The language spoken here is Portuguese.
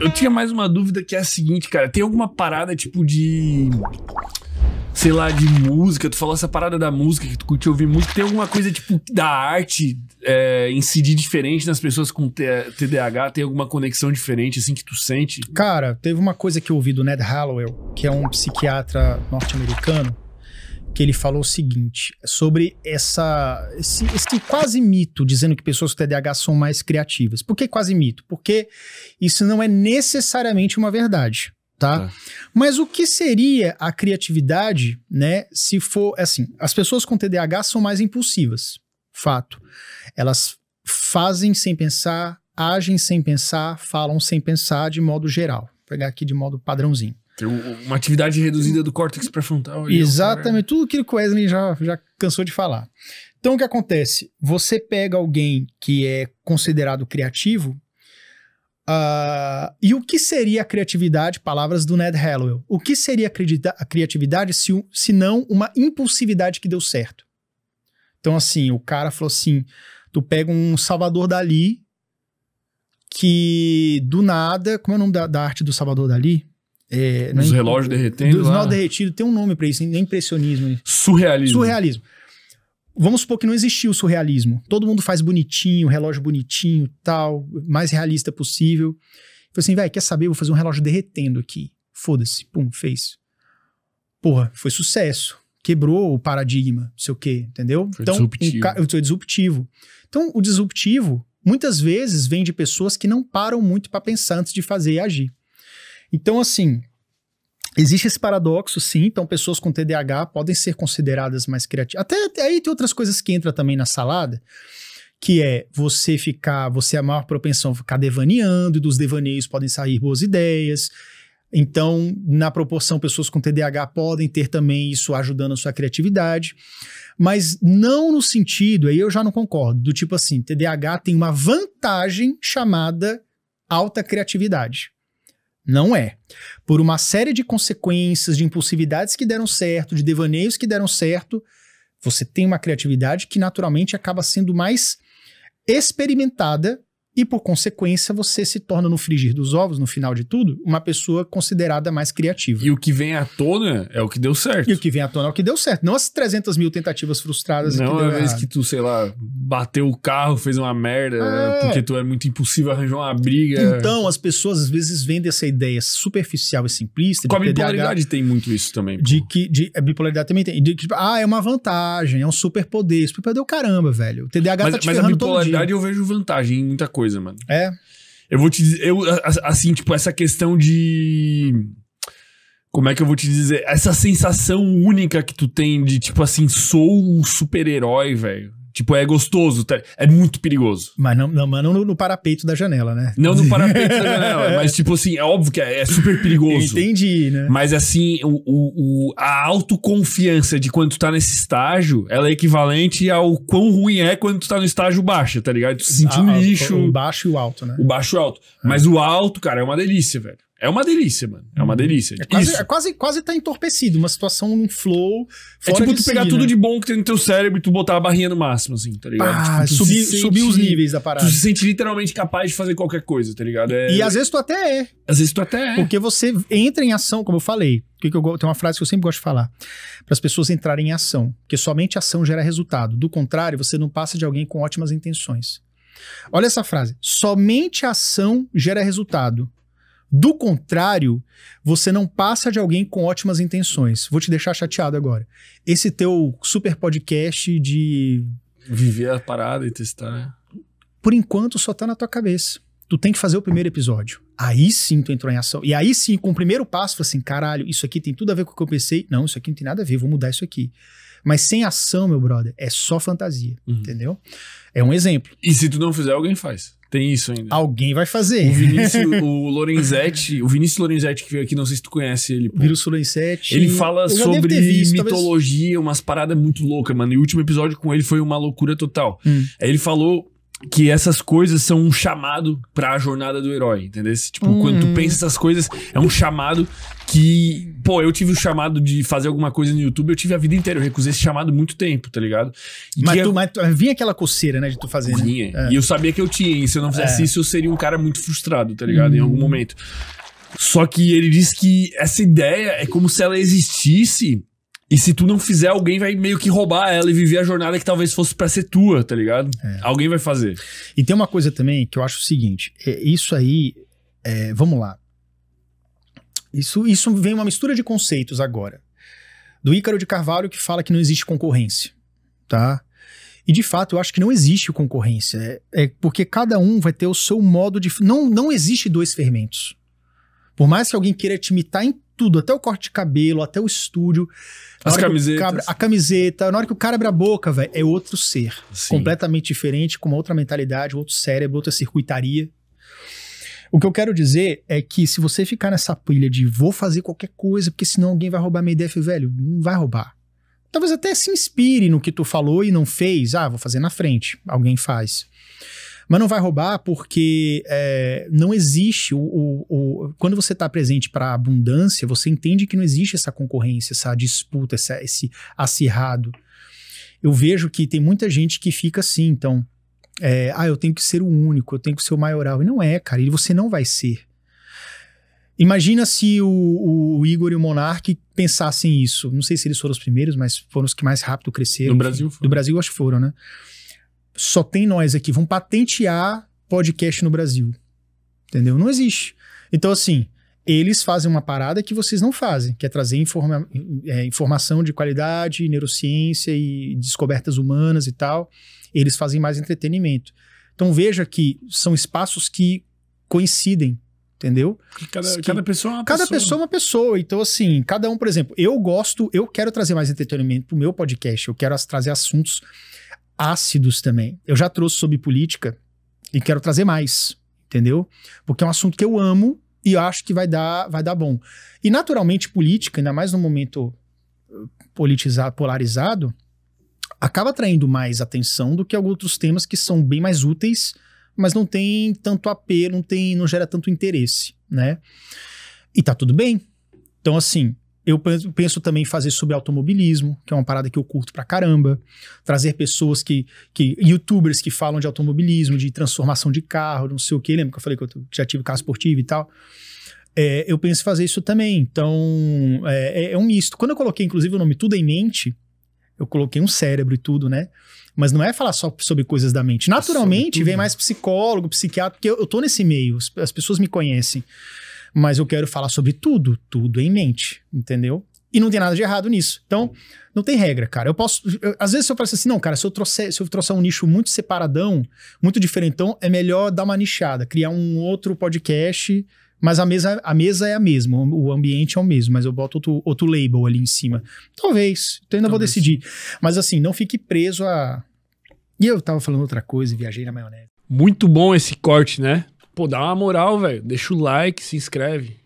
eu tinha mais uma dúvida que é a seguinte, cara. Tem alguma parada tipo de. Sei lá, de música. Tu falou essa parada da música, que tu curtiu ouvir música. Tem alguma coisa tipo da arte é, incidir diferente nas pessoas com TDAH? Tem alguma conexão diferente, assim, que tu sente? Cara, teve uma coisa que eu ouvi do Ned Hallowell, que é um psiquiatra norte-americano que ele falou o seguinte, sobre essa, esse, esse quase mito dizendo que pessoas com TDAH são mais criativas. Por que quase mito? Porque isso não é necessariamente uma verdade tá? É. Mas o que seria a criatividade, né? Se for assim, as pessoas com TDAH são mais impulsivas, fato. Elas fazem sem pensar, agem sem pensar, falam sem pensar de modo geral. Vou pegar aqui de modo padrãozinho uma atividade reduzida do córtex pré-frontal. Exatamente, tudo aquilo que o Wesley já, já cansou de falar. Então, o que acontece? Você pega alguém que é considerado criativo, uh, e o que seria a criatividade? Palavras do Ned Hallowell. O que seria a criatividade se, se não uma impulsividade que deu certo? Então, assim, o cara falou assim: tu pega um Salvador Dali, que do nada. Como é o nome da, da arte do Salvador Dali? É, relógios derretendo. Os mal derretido, tem um nome para isso, nem impressionismo. Surrealismo. Surrealismo. Vamos supor que não existiu o surrealismo. Todo mundo faz bonitinho, relógio bonitinho, tal, mais realista possível. Falei assim, velho, quer saber? Vou fazer um relógio derretendo aqui. Foda-se. Pum, fez. Porra, foi sucesso. Quebrou o paradigma, não sei o quê, entendeu? Foi então, disruptivo. Um foi disruptivo. Então, o disruptivo, muitas vezes, vem de pessoas que não param muito para pensar antes de fazer e agir. Então, assim, Existe esse paradoxo, sim. Então, pessoas com TDAH podem ser consideradas mais criativas. Até, até, aí tem outras coisas que entra também na salada, que é você ficar, você é a maior propensão a ficar devaneando, e dos devaneios podem sair boas ideias. Então, na proporção, pessoas com TDAH podem ter também isso ajudando a sua criatividade. Mas não no sentido, aí eu já não concordo, do tipo assim, TDAH tem uma vantagem chamada alta criatividade. Não é. Por uma série de consequências, de impulsividades que deram certo, de devaneios que deram certo, você tem uma criatividade que naturalmente acaba sendo mais experimentada e por consequência, você se torna, no frigir dos ovos, no final de tudo, uma pessoa considerada mais criativa. E o que vem à tona é o que deu certo. E o que vem à tona é o que deu certo. Não as 300 mil tentativas frustradas. Não é a vez que tu, sei lá, bateu o carro, fez uma merda, é. porque tu é muito impossível arranjar uma briga. Então, as pessoas às vezes vendem essa ideia superficial e simplista. Com a bipolaridade TDAH, tem muito isso também. Pô. De que. De, a bipolaridade também tem. De, que, tipo, ah, é uma vantagem, é um superpoder. Superpoder é o caramba, velho. O TDAH mas, tá te Mas a bipolaridade eu vejo vantagem em muita coisa coisa, mano. É. Eu vou te dizer, eu, assim, tipo, essa questão de. Como é que eu vou te dizer? Essa sensação única que tu tem de, tipo assim, sou um super-herói, velho. Tipo, é gostoso, tá? é muito perigoso. Mas não, não, mas não no, no parapeito da janela, né? Não no parapeito da janela, mas tipo assim, é óbvio que é, é super perigoso. entendi, né? Mas assim, o, o, a autoconfiança de quando tu tá nesse estágio, ela é equivalente ao quão ruim é quando tu tá no estágio baixo, tá ligado? Tu se sentir um ah, ah, lixo. O baixo e o alto, né? O baixo e o alto. Mas o alto, cara, é uma delícia, velho. É uma delícia, mano. É uma uhum. delícia. É quase, Isso. é quase, quase tá entorpecido, uma situação um flow. é tipo tu pegar tudo né? de bom que tem no teu cérebro e tu botar a barrinha no máximo, assim, tá ligado? Ah, tipo, subir, os níveis da parada. Tu se sente literalmente capaz de fazer qualquer coisa, tá ligado? É... E às vezes tu até é. Às vezes tu até é. Porque você entra em ação, como eu falei. que eu, tem uma frase que eu sempre gosto de falar. Para as pessoas entrarem em ação. Porque somente ação gera resultado. Do contrário, você não passa de alguém com ótimas intenções. Olha essa frase. Somente ação gera resultado do contrário, você não passa de alguém com ótimas intenções. Vou te deixar chateado agora. Esse teu super podcast de. Viver a parada e testar. Por enquanto, só tá na tua cabeça. Tu tem que fazer o primeiro episódio. Aí sim tu entrou em ação. E aí sim, com o primeiro passo, assim: caralho, isso aqui tem tudo a ver com o que eu pensei. Não, isso aqui não tem nada a ver, vou mudar isso aqui. Mas sem ação, meu brother, é só fantasia. Uhum. Entendeu? É um exemplo. E se tu não fizer, alguém faz. Tem isso ainda. Alguém vai fazer. O Vinícius, o Lorenzetti, o Vinícius Lorenzetti que veio aqui, não sei se tu conhece ele. Pô. Vinícius Lorenzetti. Ele fala sobre visto, mitologia, talvez... umas paradas muito loucas, mano. E o último episódio com ele foi uma loucura total. Hum. Aí ele falou que essas coisas são um chamado para a jornada do herói, entendeu? Tipo, hum. quando tu hum. pensa essas coisas, é um chamado que, pô, eu tive o chamado de fazer alguma coisa no YouTube, eu tive a vida inteira, eu recusei esse chamado muito tempo, tá ligado? É- mas, tu, mas tu, vinha aquela coceira, né, de tu fazer. Né? Vinha. Né? É. E eu sabia que eu tinha, e se eu não fizesse é. isso, eu seria um cara muito frustrado, tá ligado? Hum. Em algum hum. momento. Só que ele diz que essa ideia é como se ela existisse e se tu não fizer, alguém vai meio que roubar ela e viver a jornada que talvez fosse para ser tua, tá ligado? É. Alguém vai fazer. E tem uma coisa também que eu acho o seguinte: é, isso aí, é, vamos lá. Isso, isso vem uma mistura de conceitos agora. Do Ícaro de Carvalho que fala que não existe concorrência, tá? E de fato, eu acho que não existe concorrência. É, é porque cada um vai ter o seu modo de. Não, não existe dois fermentos. Por mais que alguém queira te imitar em tudo, até o corte de cabelo, até o estúdio. As camisetas. Cabra, a camiseta. Na hora que o cara abre a boca, velho, é outro ser. Sim. Completamente diferente, com uma outra mentalidade, outro cérebro, outra circuitaria. O que eu quero dizer é que se você ficar nessa pilha de vou fazer qualquer coisa, porque senão alguém vai roubar minha ideia, velho, não vai roubar. Talvez até se inspire no que tu falou e não fez. Ah, vou fazer na frente. Alguém faz. Mas não vai roubar porque é, não existe o, o, o quando você está presente para abundância, você entende que não existe essa concorrência, essa disputa, essa, esse acirrado. Eu vejo que tem muita gente que fica assim, então, é, ah, eu tenho que ser o único, eu tenho que ser o maioral. E não é, cara, e você não vai ser. Imagina se o, o, Igor e o Monark pensassem isso. Não sei se eles foram os primeiros, mas foram os que mais rápido cresceram. Do Brasil foram. Do Brasil, acho que foram, né? só tem nós aqui, vão patentear podcast no Brasil. Entendeu? Não existe. Então, assim, eles fazem uma parada que vocês não fazem, que é trazer informa é, informação de qualidade, neurociência e descobertas humanas e tal. Eles fazem mais entretenimento. Então, veja que são espaços que coincidem, entendeu? Cada, que, cada pessoa é uma cada pessoa. Cada pessoa é uma pessoa. Então, assim, cada um, por exemplo, eu gosto, eu quero trazer mais entretenimento pro meu podcast, eu quero trazer assuntos ácidos também. Eu já trouxe sobre política e quero trazer mais, entendeu? Porque é um assunto que eu amo e acho que vai dar, vai dar bom. E naturalmente política, ainda mais no momento uh, politizado, polarizado, acaba atraindo mais atenção do que alguns outros temas que são bem mais úteis, mas não tem tanto apelo, não tem, não gera tanto interesse, né? E tá tudo bem. Então assim, eu penso, também em fazer sobre automobilismo, que é uma parada que eu curto pra caramba. Trazer pessoas que, que. youtubers que falam de automobilismo, de transformação de carro, não sei o quê. Lembra que eu falei que eu já tive carro esportivo e tal? É, eu penso em fazer isso também. Então, é, é, é um misto. Quando eu coloquei, inclusive, o nome Tudo em Mente, eu coloquei um cérebro e tudo, né? Mas não é falar só sobre coisas da mente. Naturalmente, vem mais psicólogo, psiquiatra, porque eu, eu tô nesse meio, as pessoas me conhecem. Mas eu quero falar sobre tudo, tudo em mente, entendeu? E não tem nada de errado nisso. Então, não tem regra, cara. Eu posso. Eu, às vezes eu falo assim, não, cara, se eu, trouxer, se eu trouxer um nicho muito separadão, muito diferentão, então é melhor dar uma nichada, criar um outro podcast, mas a mesa, a mesa é a mesma, o ambiente é o mesmo, mas eu boto outro, outro label ali em cima. Talvez, então ainda Talvez. vou decidir. Mas assim, não fique preso a. E eu tava falando outra coisa e viajei na maionese. Muito bom esse corte, né? Pô, dá uma moral, velho. Deixa o like, se inscreve.